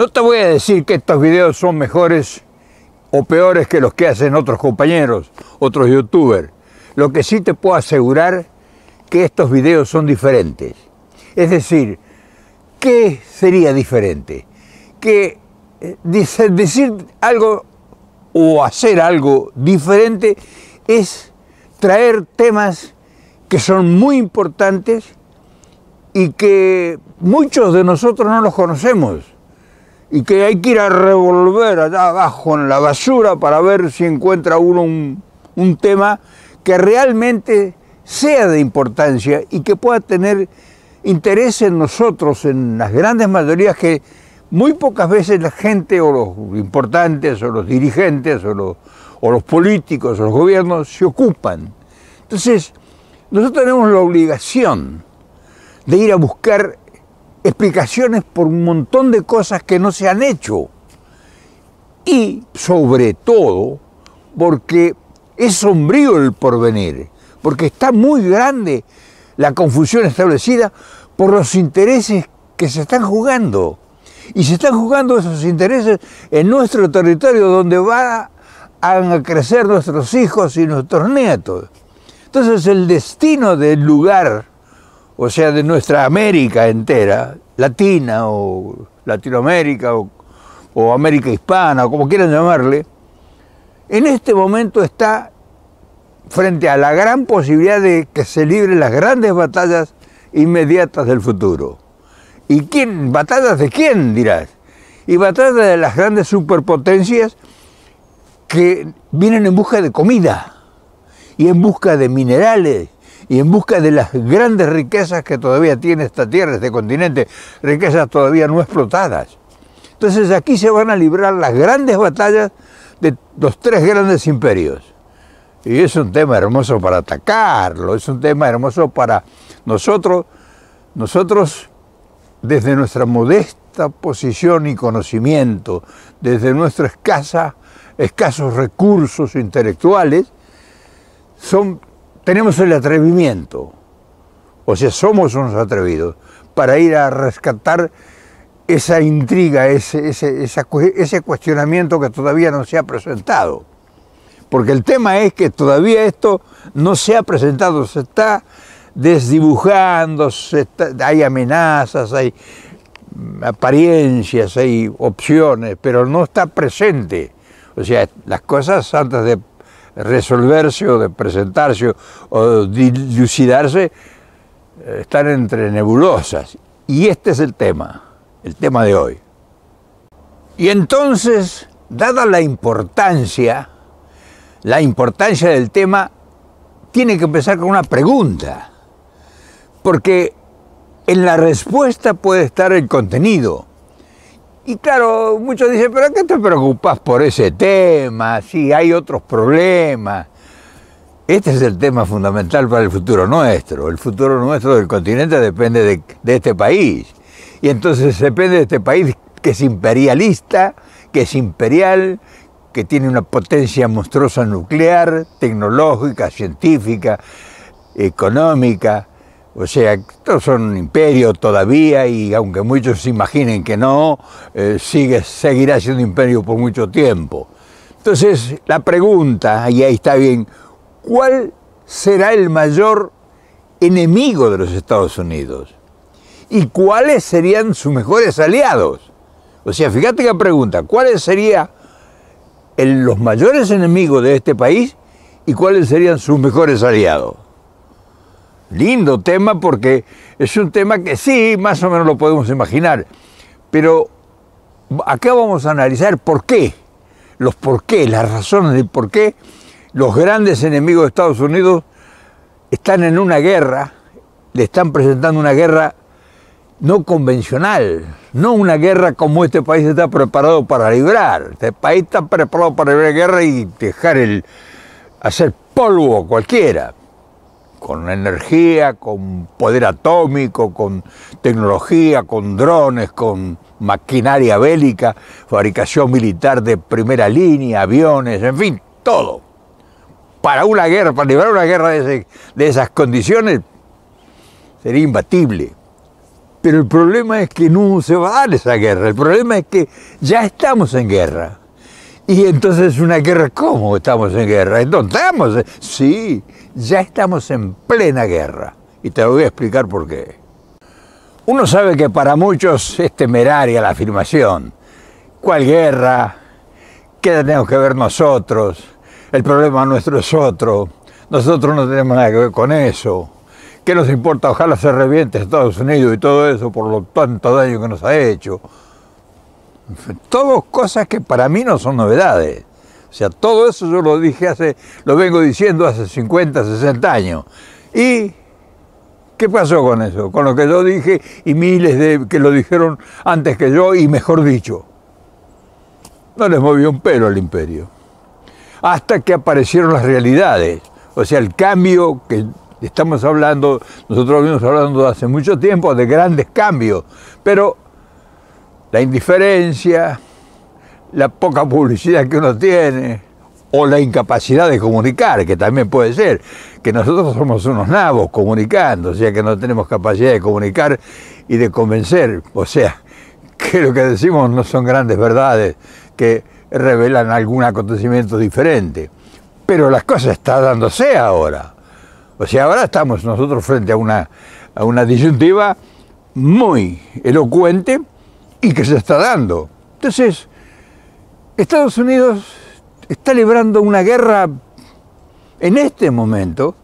No te voy a decir que estos videos son mejores o peores que los que hacen otros compañeros, otros youtubers. Lo que sí te puedo asegurar que estos videos son diferentes. Es decir, ¿qué sería diferente? Que eh, decir algo o hacer algo diferente es traer temas que son muy importantes y que muchos de nosotros no los conocemos y que hay que ir a revolver allá abajo en la basura para ver si encuentra uno un, tema que realmente sea de importancia y que pueda tener interés en nosotros, en las grandes mayorías que muy pocas veces la gente o los importantes o los dirigentes o o los políticos o los gobiernos se ocupan. Entonces, nosotros tenemos la obligación de ir a buscar explicaciones por un montón de cosas que no se han hecho. Y sobre todo porque es sombrío el porvenir, porque está muy grande la confusión establecida por los intereses que se están jugando. Y se están jugando esos intereses en nuestro territorio donde van a crecer nuestros hijos y nuestros nietos. Entonces el destino del lugar, o sea, de nuestra América entera, Latina o Latinoamérica o, América Hispana, o como quieran llamarle, en este momento está frente a la gran posibilidad de que se libren las grandes batallas inmediatas del futuro. ¿Y quién? ¿Batallas de quién, dirás? Y batallas de las grandes superpotencias que vienen en busca de comida y en busca de minerales y en busca de las grandes riquezas que todavía tiene esta tierra, este continente, riquezas todavía no explotadas. Entonces aquí se van a librar las grandes batallas de los tres grandes imperios. Y es un tema hermoso para atacarlo, es un tema hermoso para nosotros, nosotros desde nuestra modesta posición y conocimiento, desde nuestros escasos recursos intelectuales, son tenemos el atrevimiento, o sea, somos unos atrevidos, para ir a rescatar esa intriga, ese, ese, cuestionamiento que todavía no se ha presentado. Porque el tema es que todavía esto no se ha presentado, se está desdibujando, hay amenazas, hay mm, apariencias, hay opciones, pero no está presente. O sea, las cosas antes de resolverse o de presentarse o dilucidarse, eh, están entre nebulosas. Y este es el tema, el tema de hoy. Y entonces, dada la importancia, la importancia del tema, tiene que empezar con una pregunta, porque en la respuesta puede estar el contenido y claro, muchos dicen, pero ¿qué te preocupas por ese tema? si hay otros problemas. Este es el tema fundamental para el futuro nuestro. El futuro nuestro del continente depende de, de este país. Y entonces depende de este país que es imperialista, que es imperial, que tiene una potencia monstruosa nuclear, tecnológica, científica, económica, o sea, estos son un imperio todavía y aunque muchos se imaginen que no, eh, sigue, seguirá siendo imperio por mucho tiempo. Entonces, la pregunta, y ahí está bien, ¿cuál será el mayor enemigo de los Estados Unidos? ¿Y cuáles serían sus mejores aliados? O sea, fíjate la pregunta, ¿cuáles serían los mayores enemigos de este país y cuáles serían sus mejores aliados? Lindo tema porque es un tema que sí, más o menos lo podemos imaginar, pero acá vamos a analizar por qué, los por qué, las razones de por qué los grandes enemigos de Estados Unidos están en una guerra, le están presentando una guerra no convencional, no una guerra como este país está preparado para librar. Este país está preparado para librar guerra y dejar el hacer polvo cualquiera con energía, con poder atómico, con tecnología, con drones, con maquinaria bélica, fabricación militar de primera línea, aviones, en fin, todo. Para una guerra, para librar una guerra de, esas condiciones, sería imbatible. Pero el problema es que no se va a dar esa guerra, el problema es que ya estamos en guerra. Y entonces una guerra, ¿cómo estamos en guerra? Entonces, estamos, sí, ya estamos en plena guerra. Y te lo voy a explicar por qué. Uno sabe que para muchos es temeraria la afirmación. ¿Cuál guerra? ¿Qué tenemos que ver nosotros? El problema nuestro es otro. Nosotros no tenemos nada que ver con eso. ¿Qué nos importa? Ojalá se reviente Estados Unidos y todo eso por lo tanto daño que nos ha hecho. Todo cosas que para mí no son novedades. O sea, todo eso yo lo dije hace, lo vengo diciendo hace 50, 60 años. Y ¿Qué pasó con eso? Con lo que yo dije y miles de que lo dijeron antes que yo y mejor dicho. No les movió un pelo al imperio. Hasta que aparecieron las realidades. O sea, el cambio que estamos hablando, nosotros venimos hablando hace mucho tiempo de grandes cambios, pero la indiferencia, la poca publicidad que uno tiene o la incapacidad de comunicar, que también puede ser, que nosotros somos unos nabos comunicando, o sea que no tenemos capacidad de comunicar y de convencer, o sea, que lo que decimos no son grandes verdades que revelan algún acontecimiento diferente. Pero las cosas están dándose ahora. O sea, ahora estamos nosotros frente a una, a una disyuntiva muy elocuente y que se está dando. Entonces, Estados Unidos está librando una guerra en este momento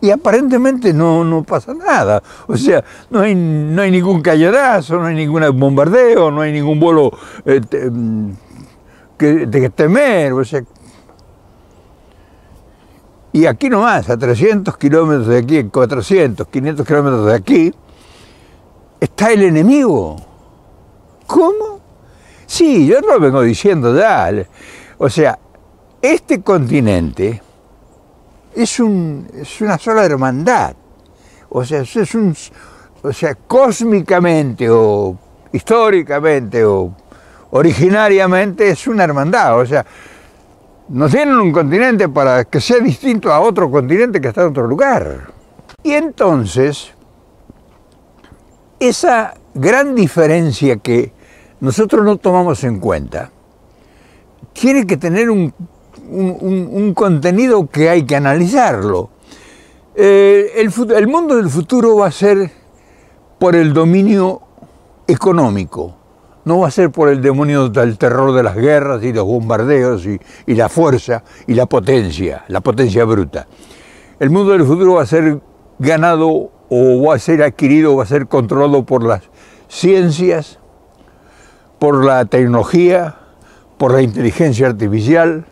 y aparentemente no, pasa nada. O sea, no hay, no hay ningún cañonazo, no hay ningún bombardeo, no hay ningún vuelo este, mm, que, de que temer. O sea, y aquí nomás, a 300 kilómetros de aquí, 400, 500 kilómetros de aquí, está el enemigo. ¿Cómo? Sí, yo lo vengo diciendo ya. O sea, este continente es, una sola hermandad. O sea, es un, o sea, cósmicamente o históricamente o originariamente es una hermandad. O sea, no tienen un continente para que sea distinto a otro continente que está en otro lugar. Y entonces, esa gran diferencia que nosotros no tomamos en cuenta, tiene que tener un, contenido que hay que analizarlo. Eh, el, mundo del futuro va a ser por el dominio económico, no va a ser por el demonio del terror de las guerras y los bombardeos y, y, la fuerza y la potencia, la potencia bruta. El mundo del futuro va a ser ganado o va a ser adquirido, va a ser controlado por las ciencias, por la tecnología, por la inteligencia artificial,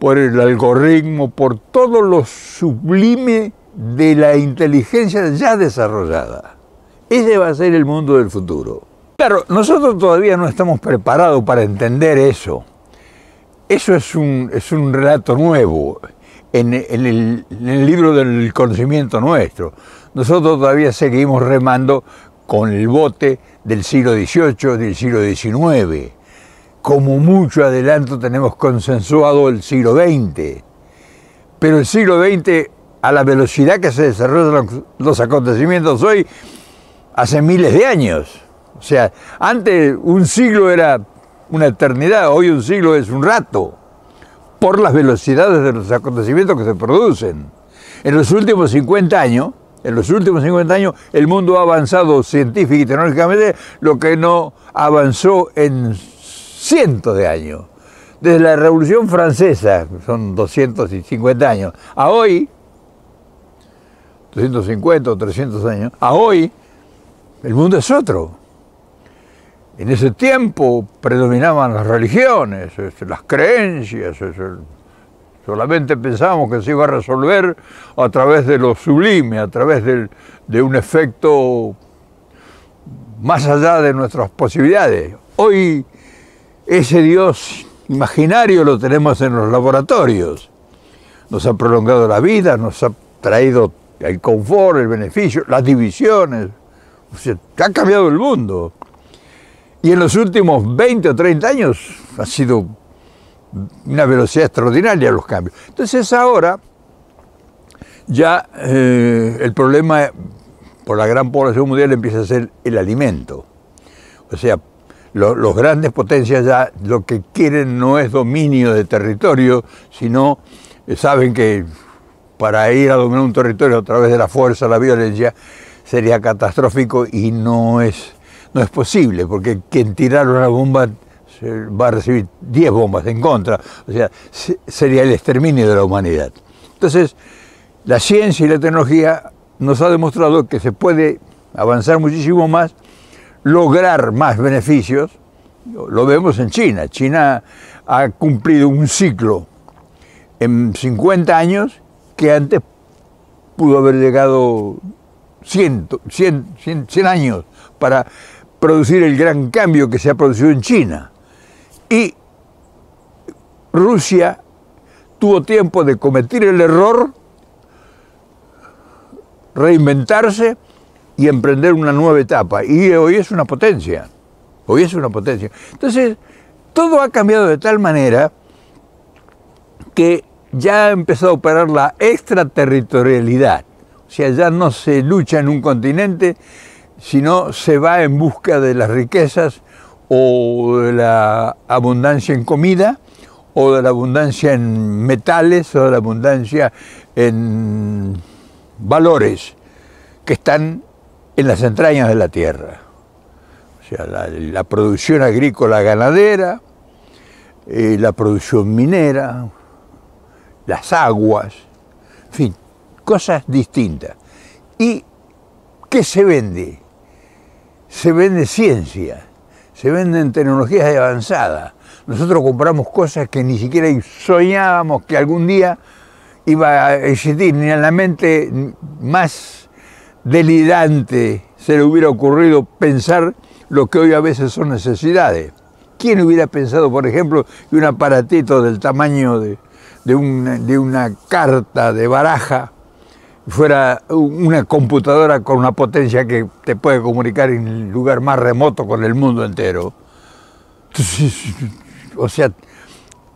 por el algoritmo, por todo lo sublime de la inteligencia ya desarrollada. Ese va a ser el mundo del futuro. Claro, nosotros todavía no estamos preparados para entender eso. Eso es un, es un relato nuevo en, el, en el libro del conocimiento nuestro. Nosotros todavía seguimos remando con el bote del siglo XVIII, del siglo XIX. Como mucho adelanto tenemos consensuado el siglo XX. Pero el siglo XX, a la velocidad que se desarrollan los, acontecimientos hoy, hace miles de años. O sea, antes un siglo era una eternidad, hoy un siglo es un rato, por las velocidades de los acontecimientos que se producen. En los últimos 50 años, en los últimos 50 años el mundo ha avanzado científicamente y tecnológicamente lo que no avanzó en cientos de años. Desde la Revolución Francesa, son 250 años, a hoy, 250 o 300 años, a hoy el mundo es otro. En ese tiempo predominaban las religiones, las creencias, Solamente pensábamos que se iba a resolver a través de lo sublime, a través de un efecto más allá de nuestras posibilidades. Hoy ese Dios imaginario lo tenemos en los laboratorios. Nos ha prolongado la vida, nos ha traído el confort, el beneficio, las divisiones. O ha cambiado el mundo. Y en los últimos 20 o 30 años ha sido una velocidad extraordinaria los cambios. Entonces ahora ya eh, el problema por la gran población mundial empieza a ser el alimento. O sea, los grandes potencias ya lo que quieren no es dominio de territorio, sino eh, saben que para ir a dominar un territorio a través de la fuerza, la violencia, sería catastrófico y no es, no es posible, porque quien tirara una bomba eh, va a recibir 10 bombas en contra, o sea, sería el exterminio de la humanidad. Entonces, la ciencia y la tecnología nos ha demostrado que se puede avanzar muchísimo más, lograr más beneficios. Lo vemos en China. China ha cumplido un ciclo en 50 años que antes pudo haber llegado 100, 100, 100 años para producir el gran cambio que se ha producido en China. Y Rusia tuvo tiempo de cometer el error, reinventarse y emprender una nueva etapa. Y hoy es una potencia, hoy es una potencia. Entonces, todo ha cambiado de tal manera que ya ha empezado a operar la extraterritorialidad. O sea, ya no se lucha en un continente, sino se va en busca de las riquezas o de la abundancia en comida, o de la abundancia en metales, o de la abundancia en valores que están en las entrañas de la tierra. O sea, la, producción agrícola ganadera, eh, la producción minera, las aguas, en fin, cosas distintas. ¿Y qué se vende? Se vende ciencia se venden tecnologías avanzadas. Nosotros compramos cosas que ni siquiera soñábamos que algún día iba a existir, ni a la mente más delirante se le hubiera ocurrido pensar lo que hoy a veces son necesidades. ¿Quién hubiera pensado, por ejemplo, que un aparatito del tamaño de una carta de baraja fuera una computadora con una potencia que te puede comunicar en el lugar más remoto con el mundo entero. o sea,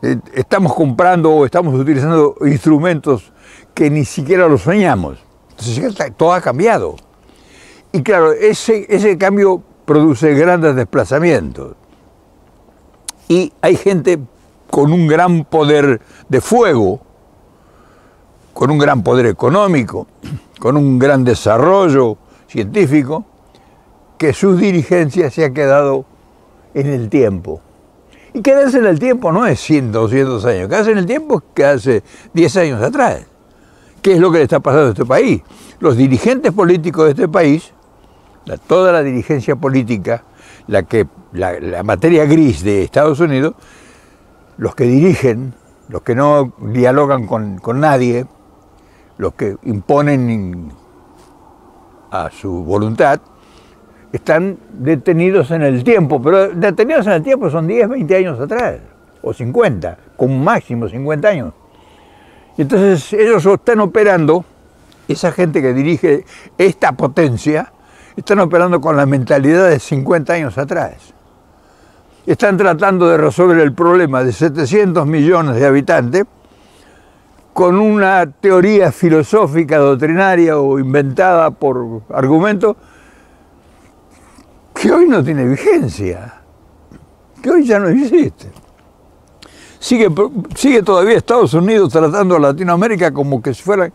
eh, estamos comprando o estamos utilizando instrumentos que ni siquiera los soñamos. Entonces, todo ha cambiado. Y claro, ese, ese cambio produce grandes desplazamientos. Y hay gente con un gran poder de fuego con un gran poder económico, con un gran desarrollo científico, que su dirigencia se ha quedado en el tiempo. Y quedarse en el tiempo no es 100, 200 años, quedarse en el tiempo es hace 10 años atrás. ¿Qué es lo que le está pasando a este país? Los dirigentes políticos de este país, toda la dirigencia política, la, que, materia gris de Estados Unidos, los que dirigen, los que no dialogan con, con nadie, los que imponen a su voluntad, están detenidos en el tiempo, pero detenidos en el tiempo son 10, 20 años atrás, o 50, con máximo 50 años. Entonces ellos están operando, esa gente que dirige esta potencia, están operando con la mentalidad de 50 años atrás. Están tratando de resolver el problema de 700 millones de habitantes con una teoría filosófica, doctrinaria o inventada por argumento que hoy no tiene vigencia, que hoy ya no existe. Sigue, sigue todavía Estados Unidos tratando a Latinoamérica como que fueran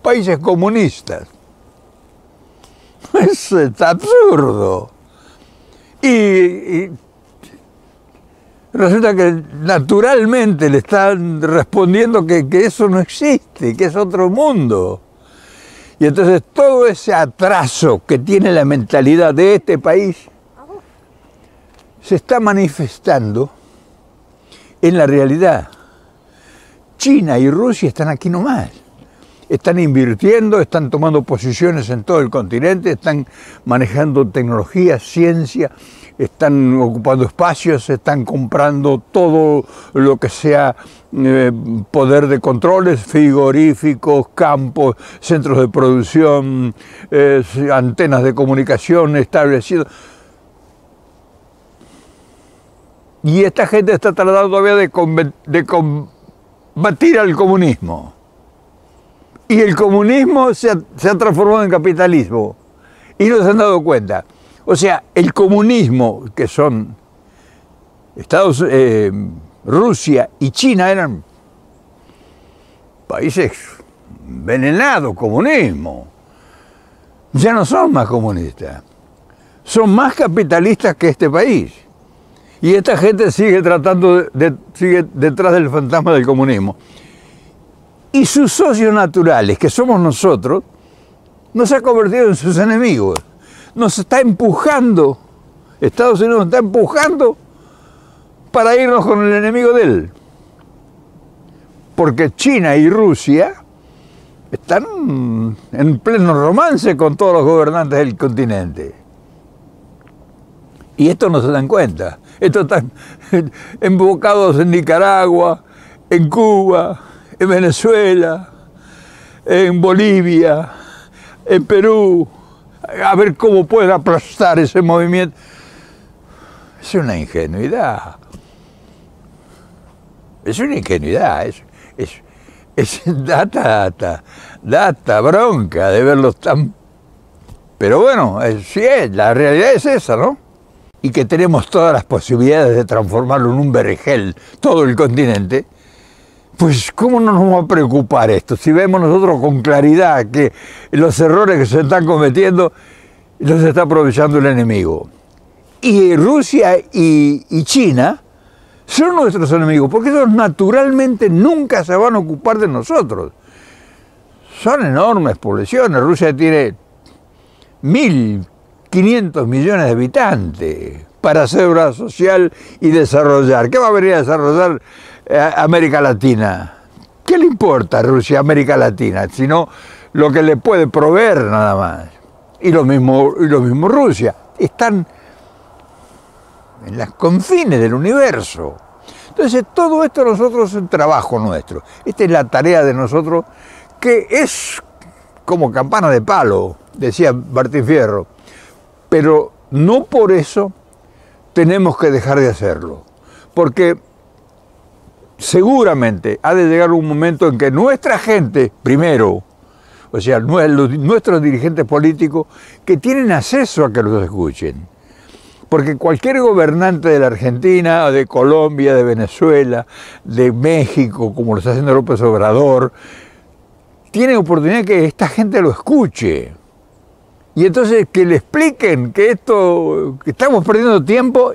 países comunistas. Eso es absurdo. y resulta que naturalmente le están respondiendo que, eso no existe, que es otro mundo. Y entonces todo ese atraso que tiene la mentalidad de este país se está manifestando en la realidad. China y Rusia están aquí nomás están invirtiendo, están tomando posiciones en todo el continente, están manejando tecnología, ciencia, están ocupando espacios, están comprando todo lo que sea eh, poder de controles, frigoríficos, campos, centros de producción, eh, antenas de comunicación establecidas. Y esta gente está tratando todavía de, combatir al comunismo. Y el comunismo se ha, transformado en capitalismo. Y no se han dado cuenta. O sea, el comunismo, que son Estados, eh, Rusia y China, eran países venenados, comunismo. Ya no son más comunistas, son más capitalistas que este país. Y esta gente sigue tratando, de, sigue detrás del fantasma del comunismo y sus socios naturales, que somos nosotros, nos ha convertido en sus enemigos. Nos está empujando, Estados Unidos nos está empujando para irnos con el enemigo de él. Porque China y Rusia están en pleno romance con todos los gobernantes del continente. Y esto no se dan cuenta. Estos están embocados en Nicaragua, en Cuba, en Venezuela, en Bolivia, en Perú, a ver cómo pueden aplastar ese movimiento. Es una ingenuidad. Es una ingenuidad, es, data, data, data, bronca de verlos tan... Pero bueno, sí es, la realidad es esa, ¿no? Y que tenemos todas las posibilidades de transformarlo en un vergel, todo el continente. Pues ¿cómo no nos va a preocupar esto? Si vemos nosotros con claridad que los errores que se están cometiendo los está aprovechando el enemigo. Y Rusia y, China son nuestros enemigos, porque ellos naturalmente nunca se van a ocupar de nosotros. Son enormes poblaciones. Rusia tiene 1.500 millones de habitantes para hacer obra social y desarrollar. ¿Qué va a venir a desarrollar eh, América Latina? ¿Qué le importa a Rusia, América Latina? Sino lo que le puede proveer nada más. Y lo mismo, lo Rusia. Están en las confines del universo. Entonces todo esto nosotros es un trabajo nuestro. Esta es la tarea de nosotros que es como campana de palo, decía Martín Fierro. Pero no por eso tenemos que dejar de hacerlo, porque seguramente ha de llegar un momento en que nuestra gente, primero, o sea, nuestros dirigentes políticos, que tienen acceso a que los escuchen. Porque cualquier gobernante de la Argentina, de Colombia, de Venezuela, de México, como lo está haciendo López Obrador, tiene oportunidad que esta gente lo escuche. Y entonces que le expliquen que esto, estamos perdiendo tiempo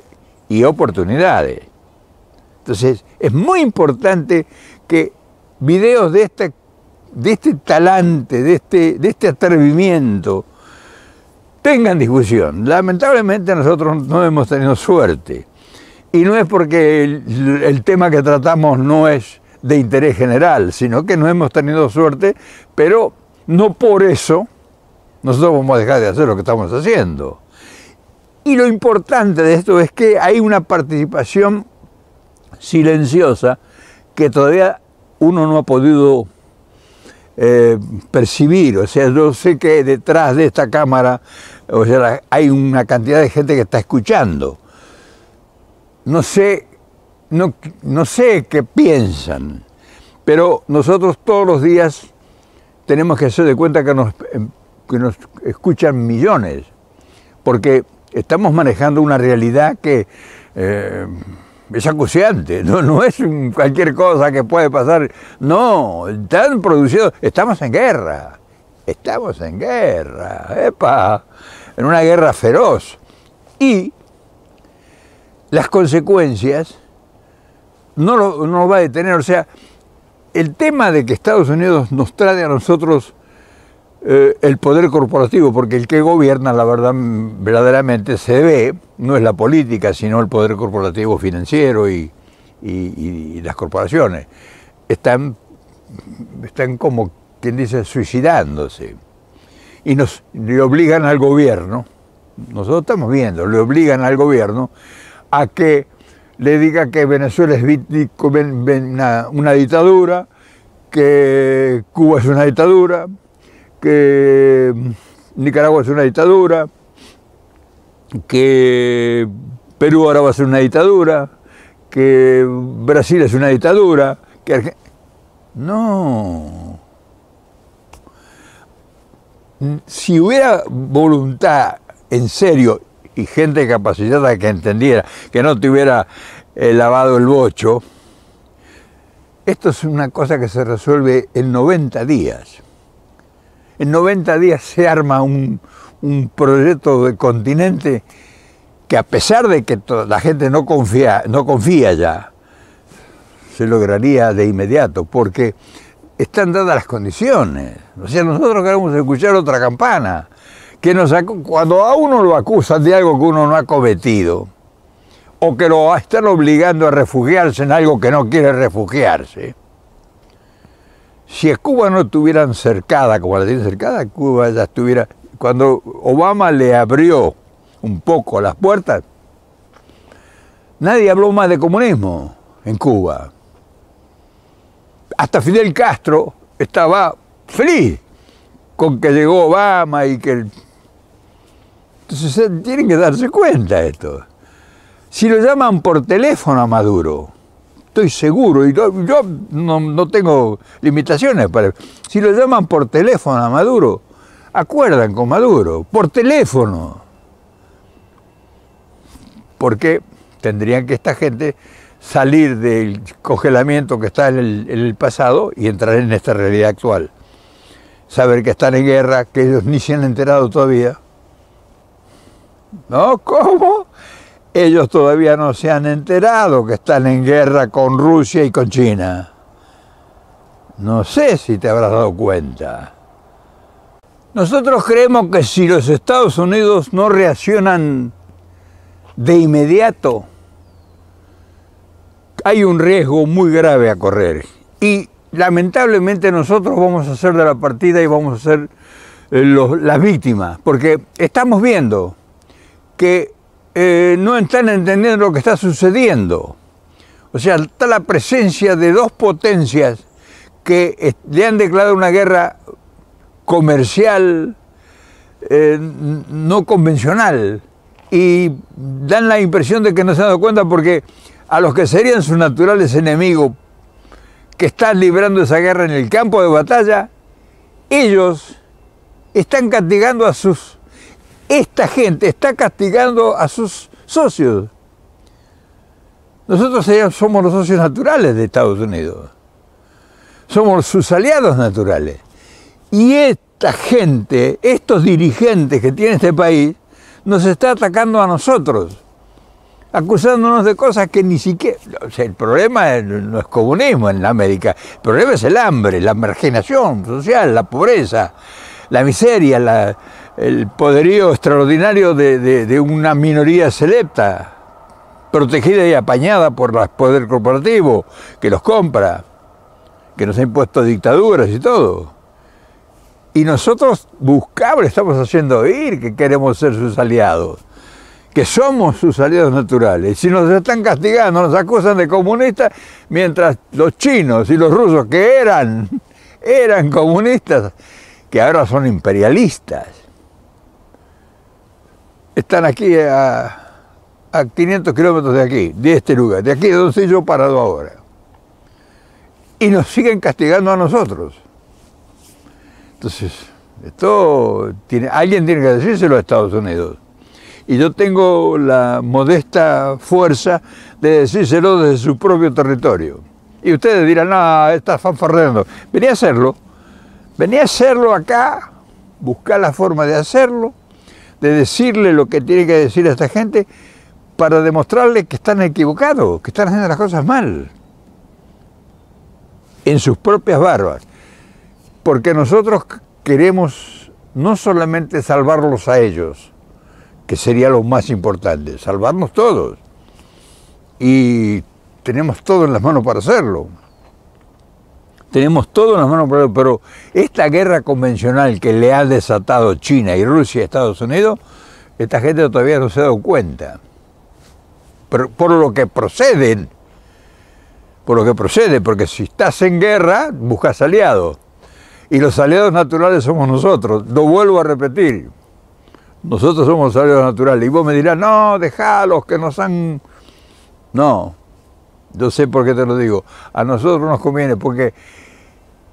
y oportunidades. Entonces es muy importante que videos de, este de este talante, de este, de este atrevimiento, tengan discusión. Lamentablemente nosotros no hemos tenido suerte. Y no es porque el, tema que tratamos no es de interés general, sino que no hemos tenido suerte, pero no por eso nosotros vamos a dejar de hacer lo que estamos haciendo. Y lo importante de esto es que hay una participación silenciosa que todavía uno no ha podido eh, percibir. O sea, yo sé que detrás de esta cámara o hay una cantidad de gente que está escuchando. No sé, no, no sé qué piensan, pero nosotros todos los días tenemos que hacer de cuenta que nos que nos escuchan millones, porque estamos manejando una realidad que eh, es acuciante, no, es cualquier cosa que puede pasar, no, están producido, estamos en guerra, estamos en guerra, en una guerra feroz. Y las consecuencias no lo, no va a detener, o sea, el tema de que Estados Unidos nos trae a nosotros eh, el poder corporativo, porque el que gobierna, la verdad, verdaderamente se ve, no es la política, sino el poder corporativo financiero y, las corporaciones. Están, están como quien dice, suicidándose. Y nos, le obligan al gobierno, nosotros estamos viendo, le obligan al gobierno a que le diga que Venezuela es una dictadura, que Cuba es una dictadura, que mm, Nicaragua es una dictadura, que Perú ahora va a ser una dictadura, que Brasil es una dictadura, que Argentina... No. Mm, si hubiera voluntad en serio y gente capacitada que entendiera, que no tuviera hubiera eh, lavado el bocho, esto es una cosa que se resuelve en 90 días en 90 días se arma un, proyecto de continente que a pesar de que la gente no confía, no confía ya, se lograría de inmediato, porque están dadas las condiciones. O sea, nosotros queremos escuchar otra campana, que cuando a uno lo acusan de algo que uno no ha cometido, o que lo están obligando a refugiarse en algo que no quiere refugiarse, si a Cuba no estuvieran cercada, como la tienen cercada, Cuba ya estuviera... Cuando Obama le abrió un poco las puertas, nadie habló más de comunismo en Cuba. Hasta Fidel Castro estaba feliz con que llegó Obama y que... Entonces eh, tienen que darse cuenta esto. Si lo llaman por teléfono a Maduro, estoy seguro, y yo, no, tengo limitaciones para... Si lo llaman por teléfono a Maduro, acuerdan con Maduro, por teléfono. Porque tendrían que esta gente salir del congelamiento que está en el, en el pasado y entrar en esta realidad actual. Saber que están en guerra, que ellos ni se han enterado todavía. ¿No? ¿Cómo? ellos todavía no se han enterado que están en guerra con Rusia y con China. No sé si te habrás dado cuenta. Nosotros creemos que si los Estados Unidos no reaccionan de inmediato, hay un riesgo muy grave a correr. Y lamentablemente nosotros vamos a ser de la partida y vamos a ser eh, las víctimas, porque estamos viendo que eh, no están entendiendo lo que está sucediendo. O sea, está la presencia de dos potencias que le han declarado una guerra comercial, eh, no convencional, y dan la impresión de que no se han dado cuenta porque a los que serían sus naturales enemigos, que están librando esa guerra en el campo de batalla, ellos están castigando a sus esta gente está castigando a sus socios. Nosotros eh, somos los socios naturales de Estados Unidos. Somos sus aliados naturales. Y esta gente, estos dirigentes que tiene este país, nos está atacando a nosotros, acusándonos de cosas que ni siquiera... el problema no es comunismo en América, el problema es el hambre, la marginación social, la pobreza, la miseria, la, el poderío extraordinario de, una minoría selecta, protegida y apañada por el poder corporativo, que los compra, que nos ha impuesto dictaduras y todo. Y nosotros buscables estamos haciendo oír que queremos ser sus aliados, que somos sus aliados naturales. Si nos están castigando, nos acusan de comunistas, mientras los chinos y los rusos que eran, eran comunistas, que ahora son imperialistas están aquí a, 500 kilómetros de aquí, de este lugar, de aquí de donde estoy yo parado ahora. Y nos siguen castigando a nosotros. Entonces, esto tiene, alguien tiene que decírselo a Estados Unidos. Y yo tengo la modesta fuerza de decírselo desde su propio territorio. Y ustedes dirán, ah, está fanfarrando. Venía a hacerlo. venía a hacerlo acá, buscar la forma de hacerlo de decirle lo que tiene que decir a esta gente para demostrarle que están equivocados, que están haciendo las cosas mal, en sus propias barbas. Porque nosotros queremos no solamente salvarlos a ellos, que sería lo más importante, salvarnos todos. Y tenemos todo en las manos para hacerlo tenemos todo en las manos, pero, pero esta guerra convencional que le ha desatado China y Rusia y Estados Unidos, esta gente todavía no se ha dado cuenta. por lo que proceden, por lo que procede, porque si estás en guerra, buscas aliados. Y los aliados naturales somos nosotros, lo vuelvo a repetir. Nosotros somos aliados naturales. Y vos me dirás, no, los que nos han... No, yo sé por qué te lo digo. A nosotros nos conviene, porque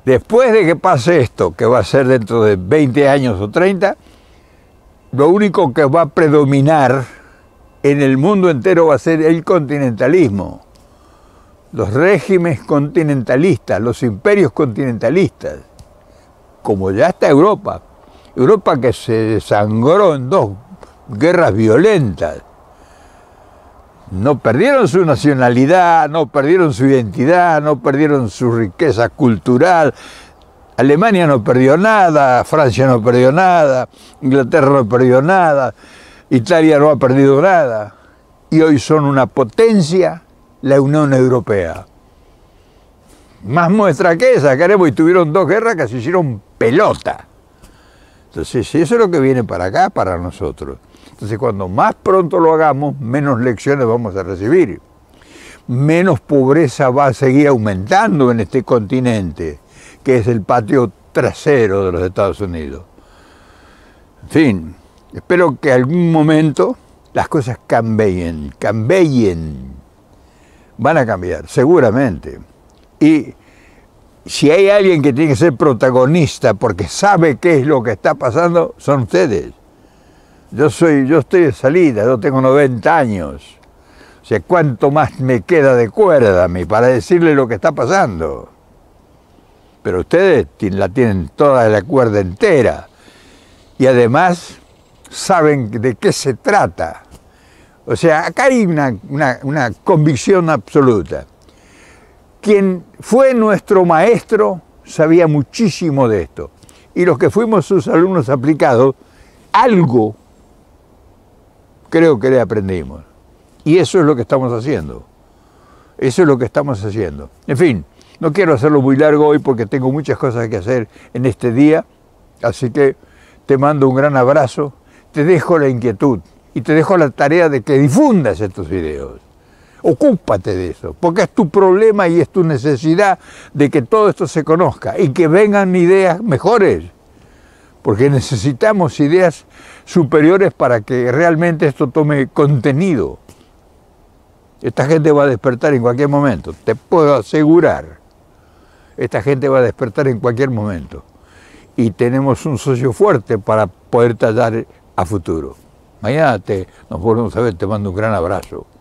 Después de que pase esto, que va a ser dentro de 20 años o 30, lo único que va a predominar en el mundo entero va a ser el continentalismo, los regímenes continentalistas, los imperios continentalistas, como ya está Europa. Europa que se desangró en dos guerras violentas, no perdieron su nacionalidad, no perdieron su identidad, no perdieron su riqueza cultural. Alemania no perdió nada, Francia no perdió nada, Inglaterra no perdió nada, Italia no ha perdido nada. Y hoy son una potencia la Unión Europea. Más muestra que esa, queremos, y tuvieron dos guerras que se hicieron pelota. Entonces, eso es lo que viene para acá, para nosotros. Entonces cuando más pronto lo hagamos, menos lecciones vamos a recibir. Menos pobreza va a seguir aumentando en este continente, que es el patio trasero de los Estados Unidos. En fin, espero que algún momento las cosas cambien, cambien. Van a cambiar, seguramente. Y si hay alguien que tiene que ser protagonista porque sabe qué es lo que está pasando, son ustedes. Yo, soy, yo estoy de salida, yo tengo 90 años. O sea, ¿cuánto más me queda de cuerda mí para decirle lo que está pasando? Pero ustedes la tienen toda la cuerda entera. Y además saben de qué se trata. O sea, acá hay una, una convicción absoluta. Quien fue nuestro maestro sabía muchísimo de esto. Y los que fuimos sus alumnos aplicados, algo creo que le aprendimos. Y eso es lo que estamos haciendo. Eso es lo que estamos haciendo. En fin, no quiero hacerlo muy largo hoy porque tengo muchas cosas que hacer en este día, así que te mando un gran abrazo, te dejo la inquietud y te dejo la tarea de que difundas estos videos. Ocúpate de eso, porque es tu problema y es tu necesidad de que todo esto se conozca y que vengan ideas mejores, porque necesitamos ideas superiores para que realmente esto tome contenido. Esta gente va a despertar en cualquier momento, te puedo asegurar. Esta gente va a despertar en cualquier momento. Y tenemos un socio fuerte para poder tallar a futuro. Mañana nos volvemos a ver, te mando un gran abrazo.